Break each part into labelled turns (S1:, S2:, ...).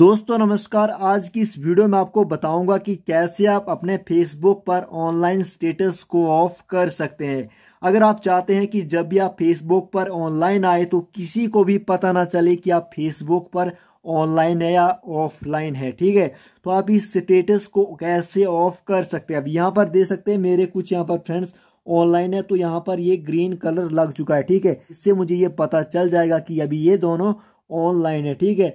S1: दोस्तों नमस्कार आज की इस वीडियो में आपको बताऊंगा कि कैसे आप अपने फेसबुक पर ऑनलाइन स्टेटस को ऑफ कर सकते हैं अगर आप चाहते हैं कि जब भी आप फेसबुक पर ऑनलाइन आए तो किसी को भी पता ना चले कि आप फेसबुक पर ऑनलाइन है या ऑफलाइन है ठीक है तो आप इस स्टेटस को कैसे ऑफ कर सकते हैं अब यहाँ पर दे सकते हैं मेरे कुछ यहाँ पर फ्रेंड्स ऑनलाइन है तो यहाँ पर ये ग्रीन कलर लग चुका है ठीक है इससे मुझे ये पता चल जाएगा कि अभी ये दोनों ऑनलाइन है ठीक है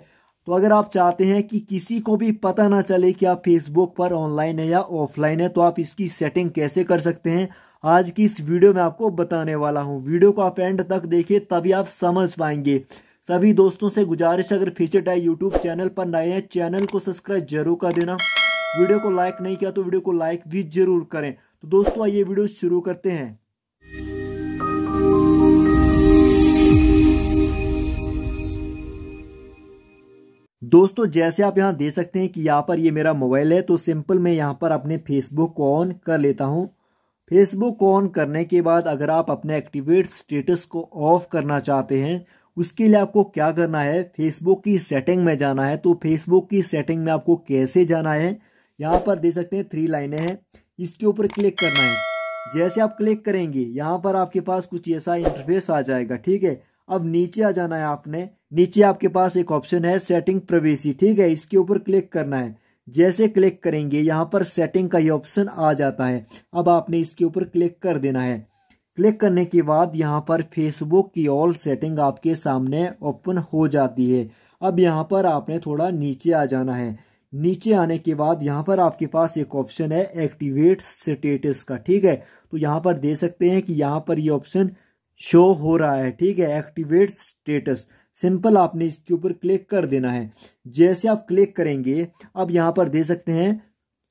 S1: तो अगर आप चाहते हैं कि किसी को भी पता ना चले कि आप फेसबुक पर ऑनलाइन है या ऑफलाइन है तो आप इसकी सेटिंग कैसे कर सकते हैं आज की इस वीडियो में आपको बताने वाला हूँ वीडियो को आप एंड तक देखिए तभी आप समझ पाएंगे सभी दोस्तों से गुजारिश अगर फीचर है यूट्यूब चैनल पर नए हैं चैनल को सब्सक्राइब जरूर कर देना वीडियो को लाइक नहीं किया तो वीडियो को लाइक भी जरूर करें तो दोस्तों आइए वीडियो शुरू करते हैं दोस्तों जैसे आप यहाँ देख सकते हैं कि यहाँ पर ये मेरा मोबाइल है तो सिंपल मैं यहाँ पर अपने फेसबुक को ऑन कर लेता हूँ फेसबुक को ऑन करने के बाद अगर आप अपने एक्टिवेट स्टेटस को ऑफ करना चाहते हैं उसके लिए आपको क्या करना है फेसबुक की सेटिंग में जाना है तो फेसबुक की सेटिंग में आपको कैसे जाना है यहाँ पर देख सकते हैं थ्री लाइनें हैं इसके ऊपर क्लिक करना है जैसे आप क्लिक करेंगे यहाँ पर आपके पास कुछ ऐसा इंटरफेस आ जाएगा ठीक है अब नीचे आ जाना है आपने नीचे आपके पास एक ऑप्शन है सेटिंग प्रवेशी ठीक है इसके ऊपर क्लिक करना है जैसे क्लिक करेंगे यहाँ पर सेटिंग का ये ऑप्शन आ जाता है अब आपने इसके ऊपर क्लिक कर देना है क्लिक करने के बाद यहाँ पर फेसबुक की ऑल सेटिंग आपके सामने ओपन हो जाती है अब यहाँ पर आपने थोड़ा नीचे आ जाना है नीचे आने के बाद यहाँ पर आपके पास एक ऑप्शन है एक्टिवेट स्टेटस का ठीक है तो यहाँ पर दे सकते हैं कि यहाँ पर ये यह ऑप्शन शो हो रहा है ठीक है एक्टिवेट स्टेटस सिंपल आपने इसके ऊपर क्लिक कर देना है जैसे आप क्लिक करेंगे अब यहाँ पर दे सकते हैं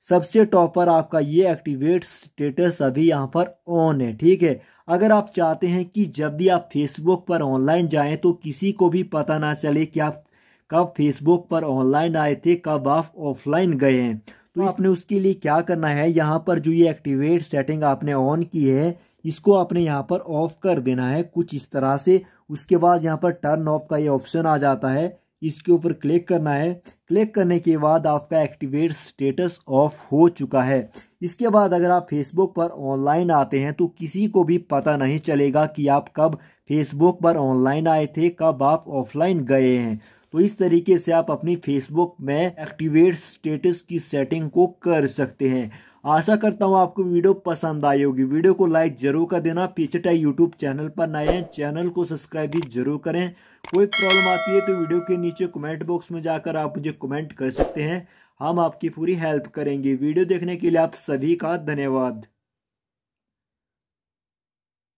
S1: सबसे टॉप पर आपका ये एक्टिवेट स्टेटस अभी यहाँ पर ऑन है ठीक है अगर आप चाहते हैं कि जब भी आप फेसबुक पर ऑनलाइन जाएं तो किसी को भी पता ना चले कि आप कब फेसबुक पर ऑनलाइन आए थे कब आप ऑफलाइन गए हैं तो आपने उसके लिए क्या करना है यहाँ पर जो ये एक्टिवेट सेटिंग आपने ऑन की है इसको आपने यहाँ पर ऑफ कर देना है कुछ इस तरह से उसके बाद यहाँ पर टर्न ऑफ का ये ऑप्शन आ जाता है इसके ऊपर क्लिक करना है क्लिक करने के बाद आपका एक्टिवेट स्टेटस ऑफ हो चुका है इसके बाद अगर आप फेसबुक पर ऑनलाइन आते हैं तो किसी को भी पता नहीं चलेगा कि आप कब फेसबुक पर ऑनलाइन आए थे कब आप ऑफलाइन गए हैं तो इस तरीके से आप अपनी फेसबुक में एक्टिवेट स्टेटस की सेटिंग को कर सकते हैं आशा करता हूँ आपको वीडियो पसंद आई होगी वीडियो को लाइक जरूर कर देना पीछे टाइम यूट्यूब चैनल पर नए हैं चैनल को सब्सक्राइब भी जरूर करें कोई प्रॉब्लम आती है तो वीडियो के नीचे कमेंट बॉक्स में जाकर आप मुझे कमेंट कर सकते हैं हम आपकी पूरी हेल्प करेंगे वीडियो देखने के लिए आप सभी का धन्यवाद